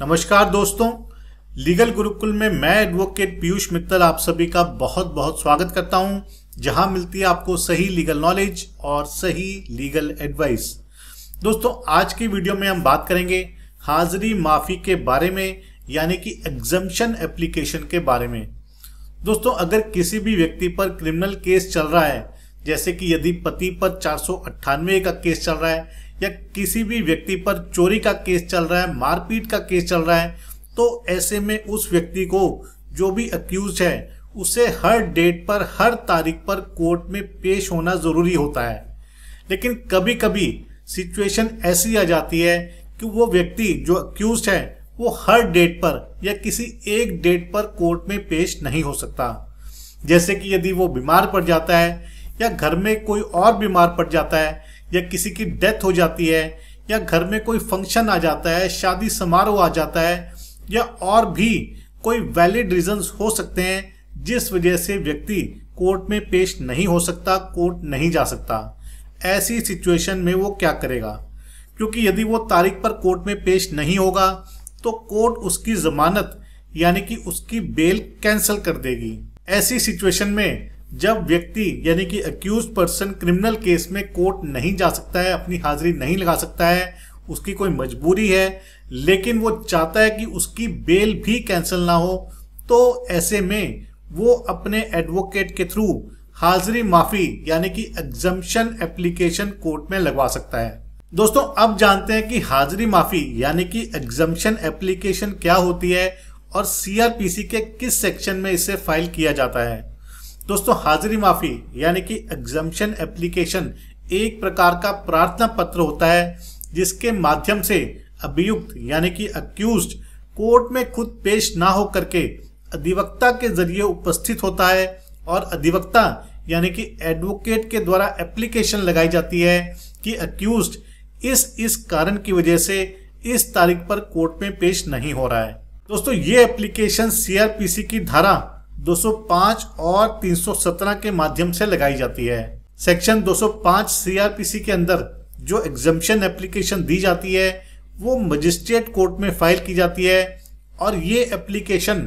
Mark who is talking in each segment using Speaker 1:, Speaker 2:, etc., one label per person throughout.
Speaker 1: नमस्कार दोस्तों लीगल गुरुकुल में मैं एडवोकेट पीयूष मित्तल आप सभी का बहुत बहुत स्वागत करता हूं जहां मिलती है आपको सही लीगल नॉलेज और सही लीगल एडवाइस दोस्तों आज की वीडियो में हम बात करेंगे हाजिरी माफी के बारे में यानी कि एग्जम्पन एप्लीकेशन के बारे में दोस्तों अगर किसी भी व्यक्ति पर क्रिमिनल केस चल रहा है जैसे कि यदि पति पर चार का केस चल रहा है या किसी भी व्यक्ति पर चोरी का केस चल रहा है मारपीट का केस चल रहा है तो ऐसे में उस व्यक्ति को जो भी अक्यूज है उसे हर डेट पर हर तारीख पर कोर्ट में पेश होना जरूरी होता है लेकिन कभी कभी सिचुएशन ऐसी आ जाती है कि वो व्यक्ति जो अक्यूज है वो हर डेट पर या किसी एक डेट पर कोर्ट में पेश नहीं हो सकता जैसे कि यदि वो बीमार पड़ जाता है या घर में कोई और बीमार पड़ जाता है या किसी की डेथ हो जाती है या घर में कोई फंक्शन आ जाता है शादी समारोह आ जाता है या और भी कोई वैलिड रीजंस हो सकते हैं जिस वजह से व्यक्ति कोर्ट में पेश नहीं हो सकता कोर्ट नहीं जा सकता ऐसी सिचुएशन में वो क्या करेगा क्योंकि यदि वो तारीख पर कोर्ट में पेश नहीं होगा तो कोर्ट उसकी जमानत यानी कि उसकी बेल कैंसिल कर देगी ऐसी सिचुएशन में जब व्यक्ति यानी कि अक्यूज पर्सन क्रिमिनल केस में कोर्ट नहीं जा सकता है अपनी हाजिरी नहीं लगा सकता है उसकी कोई मजबूरी है लेकिन वो चाहता है कि उसकी बेल भी कैंसिल ना हो तो ऐसे में वो अपने एडवोकेट के थ्रू हाजिरी माफी यानी कि एग्जम्पन एप्लीकेशन कोर्ट में लगवा सकता है दोस्तों अब जानते हैं कि हाजिरी माफी यानी कि एग्जम्पन एप्लीकेशन क्या होती है और सीआरपीसी के किस सेक्शन में इसे फाइल किया जाता है दोस्तों हाजिरी माफी यानी कि एग्जामेशन एप्लीकेशन एक प्रकार का प्रार्थना पत्र होता है जिसके माध्यम से अभियुक्त यानी कि अक्यूज कोर्ट में खुद पेश ना हो करके अधिवक्ता के जरिए उपस्थित होता है और अधिवक्ता यानी कि एडवोकेट के द्वारा एप्लीकेशन लगाई जाती है कि अक्यूज इस इस कारण की वजह से इस तारीख पर कोर्ट में पेश नहीं हो रहा है दोस्तों ये एप्लीकेशन सीआरपीसी की धारा 205 और 317 के माध्यम से लगाई जाती है सेक्शन 205 सीआरपीसी के अंदर जो एग्जामेशन एप्लीकेशन दी जाती है वो मजिस्ट्रेट कोर्ट में फाइल की जाती है और ये एप्लीकेशन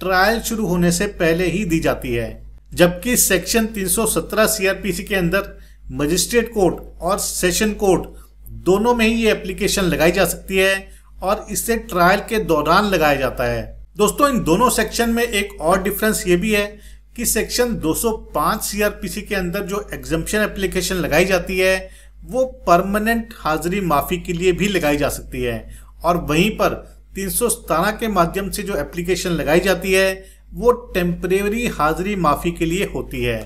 Speaker 1: ट्रायल शुरू होने से पहले ही दी जाती है जबकि सेक्शन 317 सीआरपीसी के अंदर मजिस्ट्रेट कोर्ट और सेशन कोर्ट दोनों में ही ये एप्लीकेशन लगाई जा सकती है और इसे ट्रायल के दौरान लगाया जाता है दोस्तों इन दोनों सेक्शन में एक और डिफरेंस ये भी है कि सेक्शन 205 सीआरपीसी के अंदर जो एग्जम्पन एप्लीकेशन लगाई जाती है वो परमानेंट हाजिरी माफी के लिए भी लगाई जा सकती है और वहीं पर तीन के माध्यम से जो एप्लीकेशन लगाई जाती है वो टेम्परेरी हाजिरी माफी के लिए होती है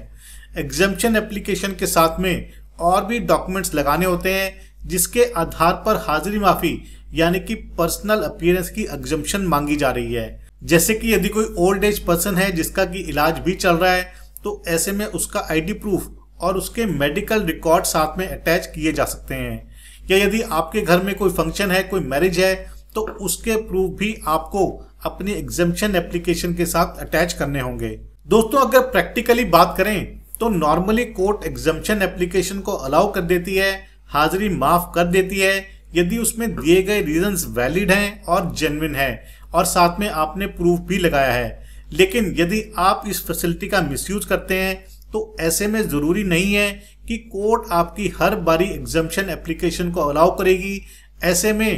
Speaker 1: एग्जम्पन एप्लीकेशन के साथ में और भी डॉक्यूमेंट्स लगाने होते हैं जिसके आधार पर हाजिरी माफी यानी कि पर्सनल अपियरेंस की एग्जम्पन मांगी जा रही है जैसे कि यदि कोई ओल्ड एज पर्सन है जिसका कि इलाज भी चल रहा है तो ऐसे में उसका आईडी प्रूफ और उसके मेडिकल रिकॉर्ड साथ में अटैच किए जा सकते हैं या यदि आपके घर में कोई फंक्शन है कोई मैरिज है तो उसके प्रूफ भी आपको अपनी एग्जामेशन एप्लीकेशन के साथ अटैच करने होंगे दोस्तों अगर प्रैक्टिकली बात करें तो नॉर्मली कोर्ट एग्जामेशन एप्लीकेशन को अलाउ कर देती है हाजिरी माफ कर देती है यदि उसमें दिए गए रीजंस वैलिड हैं और जेनविन हैं और साथ में आपने प्रूफ भी लगाया है लेकिन यदि आप इस फैसिलिटी का मिसयूज करते हैं तो ऐसे में ज़रूरी नहीं है कि कोर्ट आपकी हर बारी एग्जम्पन एप्लीकेशन को अलाउ करेगी ऐसे में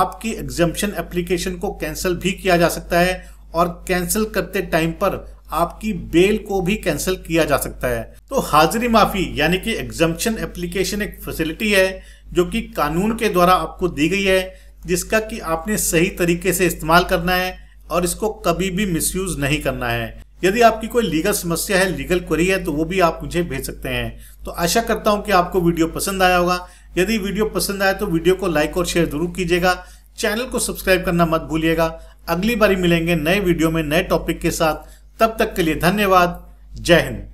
Speaker 1: आपकी एग्जम्पन एप्लीकेशन को कैंसिल भी किया जा सकता है और कैंसिल करते टाइम पर आपकी बेल को भी कैंसिल किया जा सकता है तो हाजिरी माफी यानी कि एग्जम्पन एप्लीकेशन एक फैसिलिटी है जो कि कानून के द्वारा आपको दी गई है जिसका कि आपने सही तरीके से इस्तेमाल करना है और इसको कभी भी मिस नहीं करना है यदि आपकी कोई लीगल समस्या है लीगल क्वेरी है तो वो भी आप मुझे भेज सकते हैं तो आशा करता हूँ कि आपको वीडियो पसंद आया होगा यदि वीडियो पसंद आए तो वीडियो को लाइक और शेयर जरूर कीजिएगा चैनल को सब्सक्राइब करना मत भूलिएगा अगली बारी मिलेंगे नए वीडियो में नए टॉपिक के साथ तब तक के लिए धन्यवाद जय हिंद